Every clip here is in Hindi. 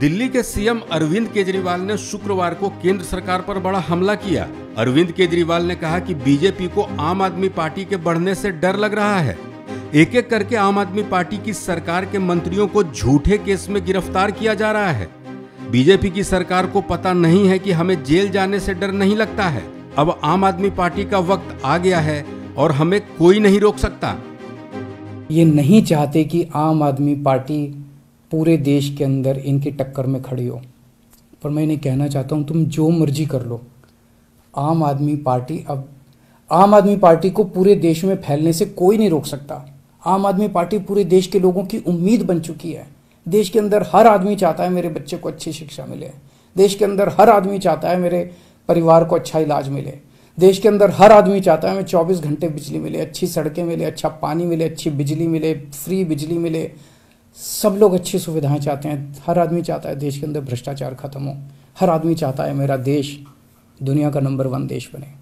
दिल्ली के सीएम अरविंद केजरीवाल ने शुक्रवार को केंद्र सरकार पर बड़ा हमला किया अरविंद केजरीवाल ने कहा कि बीजेपी को आम आदमी पार्टी के बढ़ने से डर लग रहा है एक एक करके आम आदमी पार्टी की सरकार के मंत्रियों को झूठे केस में गिरफ्तार किया जा रहा है बीजेपी की सरकार को पता नहीं है कि हमें जेल जाने से डर नहीं लगता है अब आम आदमी पार्टी का वक्त आ गया है और हमें कोई नहीं रोक सकता ये नहीं चाहते कि आम आदमी पार्टी पूरे देश के अंदर इनकी टक्कर में खड़ी हो पर मैं इन्हें कहना चाहता हूँ तुम जो मर्जी कर लो आम आदमी पार्टी अब आम आदमी पार्टी को पूरे देश में फैलने से कोई नहीं रोक सकता आम आदमी पार्टी पूरे देश के लोगों की उम्मीद बन चुकी है देश के अंदर हर आदमी चाहता है मेरे बच्चे को अच्छी शिक्षा मिले देश के अंदर हर आदमी चाहता है मेरे परिवार को अच्छा इलाज मिले देश के अंदर हर आदमी चाहता है मैं 24 घंटे बिजली मिले अच्छी सड़कें मिले अच्छा पानी मिले अच्छी बिजली मिले फ्री बिजली मिले सब लोग अच्छी सुविधाएं चाहते हैं हर आदमी चाहता है देश के अंदर भ्रष्टाचार खत्म हो हर आदमी चाहता है मेरा देश दुनिया का नंबर वन देश बने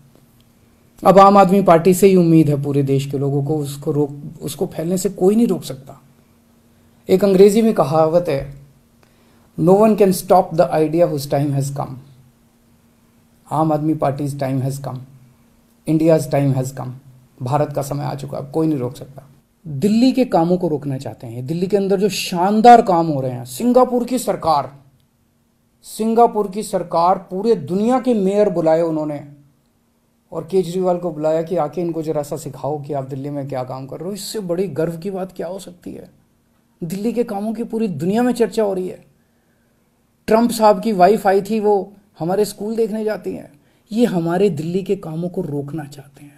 अब आम आदमी पार्टी से ही उम्मीद है पूरे देश के लोगों को उसको रोक उसको फैलने से कोई नहीं रोक सकता एक अंग्रेजी में कहावत है no one can stop the idea whose time has come Aam Aadmi party's time has come India's time has come Bharat का समय आ चुका अब कोई नहीं रोक सकता दिल्ली के कामों को रोकना चाहते हैं दिल्ली के अंदर जो शानदार काम हो रहे हैं सिंगापुर की सरकार सिंगापुर की सरकार पूरे दुनिया के मेयर बुलाए उन्होंने और केजरीवाल को बुलाया कि आके इनको जरा सा सिखाओ कि आप दिल्ली में क्या काम कर रहे हो इससे बड़ी गर्व की बात क्या हो सकती है दिल्ली के कामों की पूरी दुनिया में चर्चा हो रही है ट्रंप साहब की वाइफ आई थी वो हमारे स्कूल देखने जाती हैं ये हमारे दिल्ली के कामों को रोकना चाहते हैं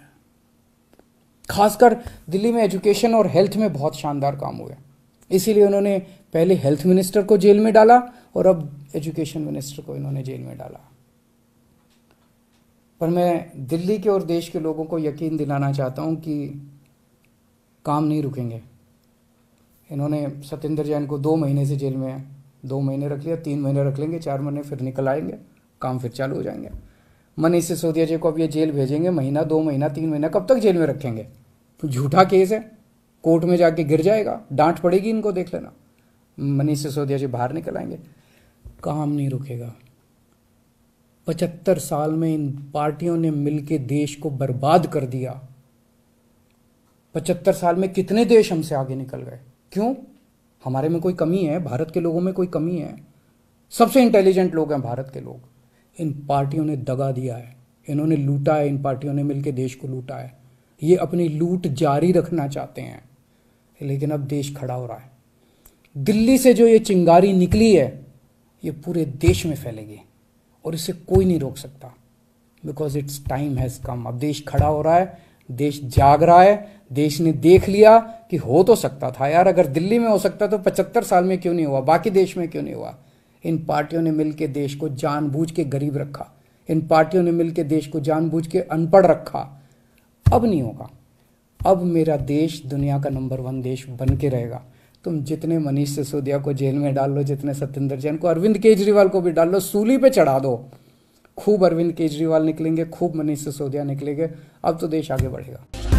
खासकर दिल्ली में एजुकेशन और हेल्थ में बहुत शानदार काम हुए इसीलिए उन्होंने पहले हेल्थ मिनिस्टर को जेल में डाला और अब एजुकेशन मिनिस्टर को इन्होंने जेल में डाला पर मैं दिल्ली के और देश के लोगों को यकीन दिलाना चाहता हूँ कि काम नहीं रुकेंगे इन्होंने सत्येंद्र जैन को दो महीने से जेल में दो महीने रख लिया तीन महीने रख लेंगे चार महीने फिर निकल आएंगे काम फिर चालू हो जाएंगे मनीष सिसोदिया जी को अब ये जेल भेजेंगे महीना दो महीना तीन महीना कब तक जेल में रखेंगे झूठा केस है कोर्ट में जाके गिर जाएगा डांट पड़ेगी इनको देख लेना मनीष सिसोदिया जी बाहर निकल आएंगे काम नहीं रुकेगा पचहत्तर साल में इन पार्टियों ने मिलके देश को बर्बाद कर दिया पचहत्तर साल में कितने देश हमसे आगे निकल गए क्यों हमारे में कोई कमी है भारत के लोगों में कोई कमी है सबसे इंटेलिजेंट लोग हैं भारत के लोग इन पार्टियों ने दगा दिया है इन्होंने लूटा है इन पार्टियों ने मिलकर देश को लूटा है ये अपनी लूट जारी रखना चाहते हैं लेकिन अब देश खड़ा हो रहा है दिल्ली से जो ये चिंगारी निकली है ये पूरे देश में फैलेगी और इसे कोई नहीं रोक सकता because it's time has come अब देश खड़ा हो रहा है देश जाग रहा है देश ने देख लिया कि हो तो सकता था यार अगर दिल्ली में हो सकता तो पचहत्तर साल में क्यों नहीं हुआ बाकी देश में क्यों नहीं हुआ इन पार्टियों ने मिलकर देश को जानबूझ के गरीब रखा इन पार्टियों ने मिलकर देश को जानबूझ के अनपढ़ रखा अब नहीं होगा अब मेरा देश दुनिया का नंबर वन देश बन के रहेगा तुम जितने मनीष सिसोदिया को जेल में डाल लो जितने सत्येंद्र जैन को अरविंद केजरीवाल को भी डाल लो सूली पे चढ़ा दो खूब अरविंद केजरीवाल निकलेंगे खूब मनीष सिसोदिया निकलेंगे अब तो देश आगे बढ़ेगा